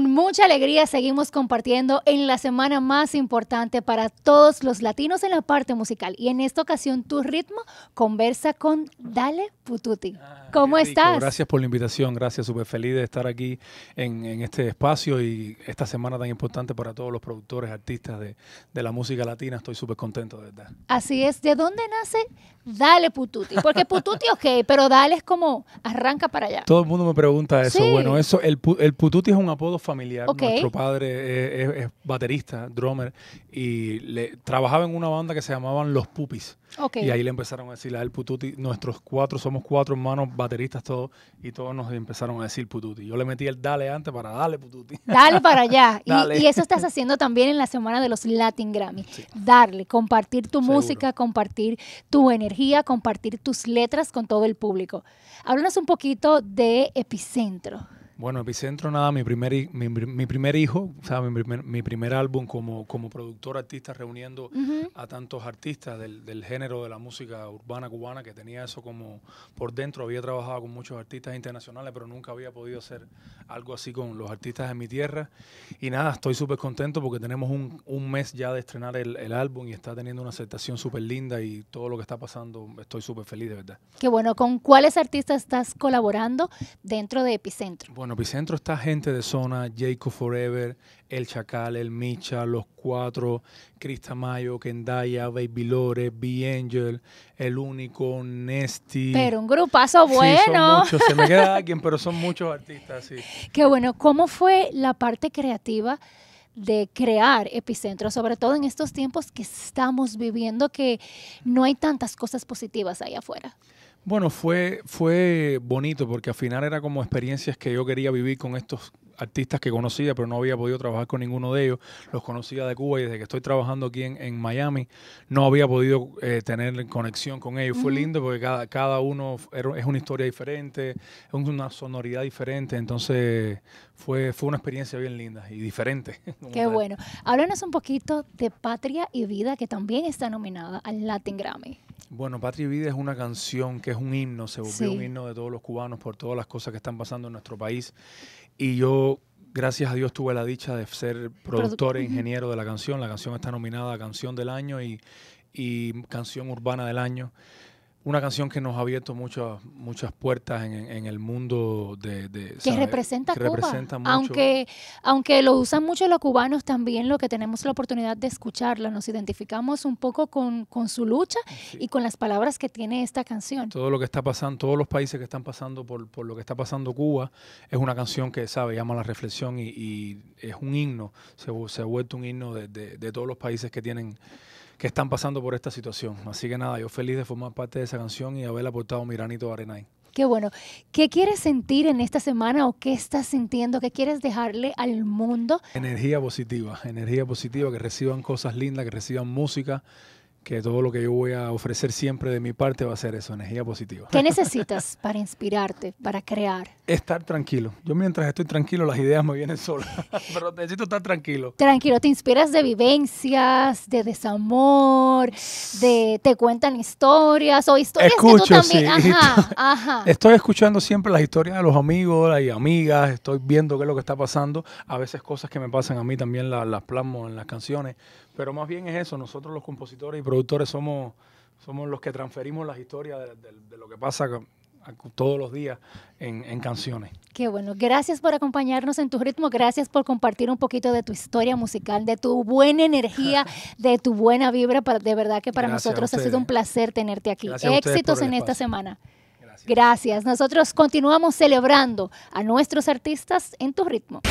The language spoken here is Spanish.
con mucha alegría seguimos compartiendo en la semana más importante para todos los latinos en la parte musical. Y en esta ocasión, tu ritmo conversa con Dale Pututi. Ah, ¿Cómo estás? Gracias por la invitación, gracias, súper feliz de estar aquí en, este espacio y esta semana tan importante para todos los productores, artistas de, la música latina. Estoy súper contento, de verdad. Así es, ¿de dónde nace Dale Pututi? Porque Pututi, ok, pero Dale es como arranca para allá. Todo el mundo me pregunta eso. Bueno, eso el, el Pututi es un apodo familiar. Nuestro padre es, baterista, drummer, y le, trabajaba en una banda que se llamaban Los Pupis. Y ahí le empezaron a decir a él Pututi. Nuestros cuatro, somos cuatro hermanos bateristas todos, y todos nos empezaron a decir Pututi. Yo le metí el dale antes para dale Pututi. Dale para allá. Y, eso estás haciendo también en la semana de los Latin Grammy. Darle, compartir tu música, compartir tu energía, compartir tus letras con todo el público. Háblanos un poquito de Epicentro. Bueno, Epicentro, nada, mi primer, mi, mi primer hijo, o sea, mi primer, mi primer álbum como, como productor artista reuniendo a tantos artistas del, del, género de la música urbana cubana que tenía eso como por dentro. Había trabajado con muchos artistas internacionales, pero nunca había podido hacer algo así con los artistas de mi tierra. Y nada, estoy súper contento porque tenemos un, un, mes ya de estrenar el, el álbum y está teniendo una aceptación súper linda y todo lo que está pasando, estoy súper feliz de verdad. Qué bueno, ¿con cuáles artistas estás colaborando dentro de Epicentro? Epicentro está gente de zona, Jacob Forever, El Chacal, El Micha, Los Cuatro, Crista Mayo, Kendaya, Baby Lore, B-Angel, El Único, Nesti. Pero un grupazo bueno. Sí, son muchos. Se me queda alguien, pero son muchos artistas, sí. Qué bueno. ¿Cómo fue la parte creativa? de crear epicentro, sobre todo en estos tiempos que estamos viviendo, que no hay tantas cosas positivas ahí afuera. Bueno, fue, fue bonito porque al final era como experiencias que yo quería vivir con estos artistas que conocía, pero no había podido trabajar con ninguno de ellos. Los conocía de Cuba y desde que estoy trabajando aquí en, Miami, no había podido eh, tener conexión con ellos. Fue lindo porque cada, cada uno es una historia diferente, es una sonoridad diferente. Entonces fue, fue una experiencia bien linda y diferente. Qué bueno. Háblanos un poquito de Patria y Vida, que también está nominada al Latin Grammy. Bueno, Patria Vida es una canción que es un himno, se volvió un himno de todos los cubanos por todas las cosas que están pasando en nuestro país. Y yo gracias a Dios tuve la dicha de ser productor e ingeniero de la canción. La canción está nominada a Canción del Año y, y Canción Urbana del Año una canción que nos ha abierto muchas, muchas puertas en, el mundo de... que representa Cuba. Representa mucho. Aunque, aunque lo usan mucho los cubanos, también lo que tenemos la oportunidad de escucharla, nos identificamos un poco con, con su lucha ah, y con las palabras que tiene esta canción. Todo lo que está pasando, todos los países que están pasando por, por lo que está pasando Cuba, es una canción que, sabe, llama la reflexión y, es un himno, se, se ha vuelto un himno de, de todos los países que tienen que están pasando por esta situación. Así que nada, yo feliz de formar parte de esa canción y haber aportado Miranito Arenay. Qué bueno. ¿Qué quieres sentir en esta semana o qué estás sintiendo? ¿Qué quieres dejarle al mundo? Energía positiva, energía positiva, que reciban cosas lindas, que reciban música, que todo lo que yo voy a ofrecer siempre de mi parte va a ser eso, energía positiva. ¿Qué necesitas para inspirarte, para crear? Estar tranquilo. Yo mientras estoy tranquilo, las ideas me vienen solas, pero necesito estar tranquilo. Tranquilo, te inspiras de vivencias, de desamor, de te cuentan historias o historias Escucho, que tú también... Ajá, ajá. Estoy escuchando siempre las historias de los amigos y amigas, estoy viendo qué es lo que está pasando. A veces cosas que me pasan a mí también las, las plasmo en las canciones, pero más bien es eso, nosotros los compositores y productores somos, somos los que transferimos las historias de, lo que pasa todos los días en, canciones. Qué bueno. Gracias por acompañarnos en tu ritmo. Gracias por compartir un poquito de tu historia musical, de tu buena energía, de tu buena vibra. De verdad que para nosotros ha sido un placer tenerte aquí. Éxitos en esta semana. Gracias. Nosotros continuamos celebrando a nuestros artistas en tu ritmo.